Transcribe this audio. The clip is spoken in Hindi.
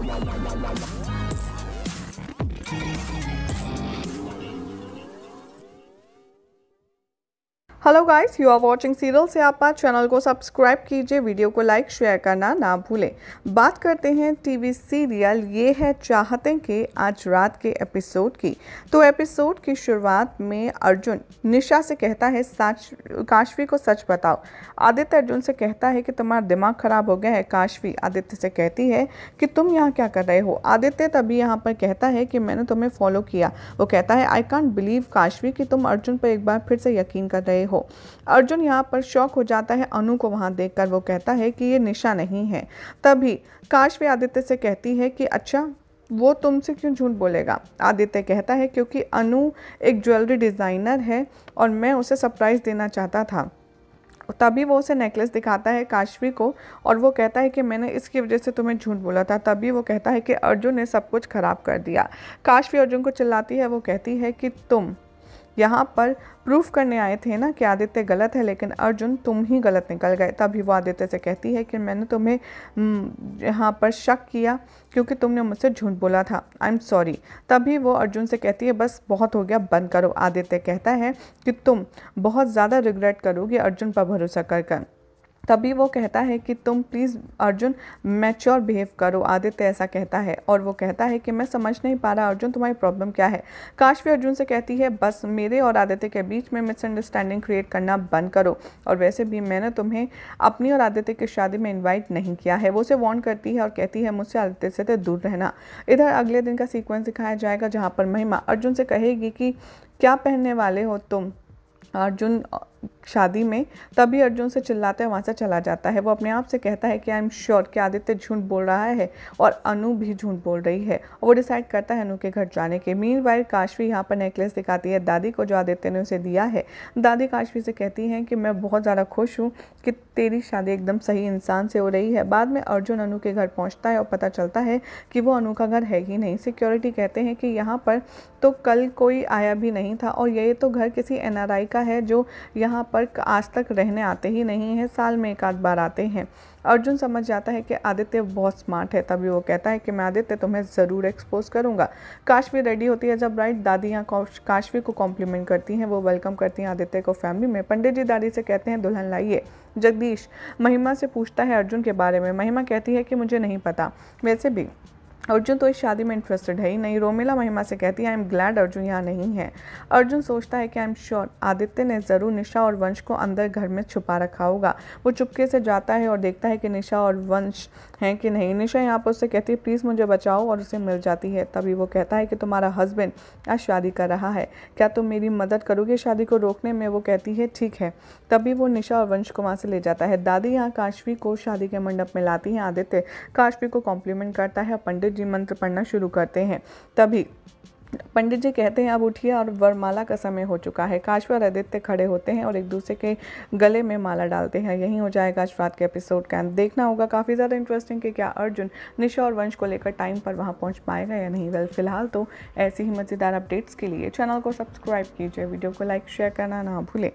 わあ hello guys you are watching serial से आप चैनल को सब्सक्राइब कीजिए वीडियो को लाइक शेयर करना ना भूलें बात करते हैं टीवी सीरियल ये है चाहते के आज रात के एपिसोड की तो एपिसोड की शुरुआत में अर्जुन निशा से कहता है सच काशवी को सच बताओ आदित्य अर्जुन से कहता है कि तुम्हारा दिमाग खराब हो गया है काशवी आदित्य से कहती है कि तुम यहाँ क्या कर रहे हो आदित्य तभी यहाँ पर कहता है कि मैंने तुम्हें फॉलो किया वो कहता है आई कॉन्ट बिलीव काशवी कि तुम अर्जुन पर एक बार फिर से यकीन कर रहे हो हो अर्जुन यहाँ पर शौक हो जाता है अनु को वहाँ देख वो कहता है कि ये निशा नहीं है तभी काश आदित्य से कहती है कि अच्छा वो तुमसे क्यों झूठ बोलेगा आदित्य कहता है क्योंकि अनु एक ज्वेलरी डिज़ाइनर है और मैं उसे सरप्राइज़ देना चाहता था तभी वो उसे नेकलेस दिखाता है काशवी को और वो कहता है कि मैंने इसकी वजह से तुम्हें झूठ बोला था तभी वो कहता है कि अर्जुन ने सब कुछ ख़राब कर दिया काशवी अर्जुन को चिल्लाती है वो कहती है कि तुम यहाँ पर प्रूफ करने आए थे ना कि आदित्य गलत है लेकिन अर्जुन तुम ही गलत निकल गए तभी वो आदित्य से कहती है कि मैंने तुम्हें हम्म, यहाँ पर शक किया क्योंकि तुमने मुझसे झूठ बोला था आई एम सॉरी तभी वो अर्जुन से कहती है बस बहुत हो गया बंद करो आदित्य कहता है कि तुम बहुत ज़्यादा रिग्रेट करोगे अर्जुन पर भरोसा कर कर तभी वो कहता है कि तुम प्लीज़ अर्जुन मैच्योर बिहेव करो आदित्य ऐसा कहता है और वो कहता है कि मैं समझ नहीं पा रहा अर्जुन तुम्हारी प्रॉब्लम क्या है काशवी अर्जुन से कहती है बस मेरे और आदित्य के बीच में मिसअंडरस्टैंडिंग क्रिएट करना बंद करो और वैसे भी मैंने तुम्हें अपनी और आदित्य की शादी में इन्वाइट नहीं किया है वो उसे वॉन्ट करती है और कहती है मुझसे आदित्य से तो दूर रहना इधर अगले दिन का सीक्वेंस दिखाया जाएगा जहाँ पर महिमा अर्जुन से कहेगी कि क्या पहनने वाले हो तुम अर्जुन शादी में तभी अर्जुन से चिल्लाते हुए वहाँ से चला जाता है वो अपने आप से कहता है कि आई एम श्योर कि आदित्य झूठ बोल रहा है और अनु भी झूठ बोल रही है और वो डिसाइड करता है अनु के घर जाने के मीन वाइल काशवी यहाँ पर नेकलेस दिखाती है दादी को जो आदित्य ने उसे दिया है दादी काशवी से कहती हैं कि मैं बहुत ज़्यादा खुश हूँ कि तेरी शादी एकदम सही इंसान से हो रही है बाद में अर्जुन अनु के घर पहुँचता है और पता चलता है कि वो अनु का घर है ही नहीं सिक्योरिटी कहते हैं कि यहाँ पर तो कल कोई आया भी नहीं था और ये तो घर किसी एन का है जो यहाँ यहाँ पर आज तक रहने आते ही नहीं हैं साल में एक आध बार आते हैं अर्जुन समझ जाता है कि आदित्य बहुत स्मार्ट है तभी वो कहता है कि मैं आदित्य तुम्हें ज़रूर एक्सपोज करूँगा काशवी रेडी होती है जब राइट दादी यहाँ काशवी को कॉम्प्लीमेंट करती हैं वो वेलकम करती हैं आदित्य को फैमिली में पंडित जी दादी से कहते हैं दुल्हन लाइए जगदीश महिमा से पूछता है अर्जुन के बारे में महिमा कहती है कि मुझे नहीं पता वैसे भी अर्जुन तो इस शादी में इंटरेस्टेड है ही नहीं रोमिला महिमा से कहती है आई एम ग्लैड अर्जुन यहाँ नहीं है अर्जुन सोचता है कि आई एम श्योर आदित्य ने ज़रूर निशा और वंश को अंदर घर में छुपा रखा होगा वो चुपके से जाता है और देखता है कि निशा और वंश हैं कि नहीं निशा यहाँ पर उससे कहती है प्लीज़ मुझे बचाओ और उसे मिल जाती है तभी वो कहता है कि तुम्हारा हस्बैंड आज शादी कर रहा है क्या तुम मेरी मदद करोगे शादी को रोकने में वो कहती है ठीक है तभी वो निशा और वंश को वहाँ से ले जाता है दादी यहाँ काशवी को शादी के मंडप में लाती हैं आदित्य काशवी को कॉम्प्लीमेंट करता है पंडित पंडित जी मंत्र पढ़ना शुरू करते हैं तभी पंडित जी कहते हैं अब उठिए और वरमाला का समय हो चुका है और आदित्य खड़े होते हैं और एक दूसरे के गले में माला डालते हैं यही हो जाएगा आज रात के एपिसोड का देखना होगा काफ़ी ज़्यादा इंटरेस्टिंग कि क्या अर्जुन निशा और वंश को लेकर टाइम पर वहाँ पहुँच पाएगा या नहीं वेल फिलहाल तो ऐसी ही मज़ेदार अपडेट्स के लिए चैनल को सब्सक्राइब कीजिए वीडियो को लाइक शेयर करना ना भूलें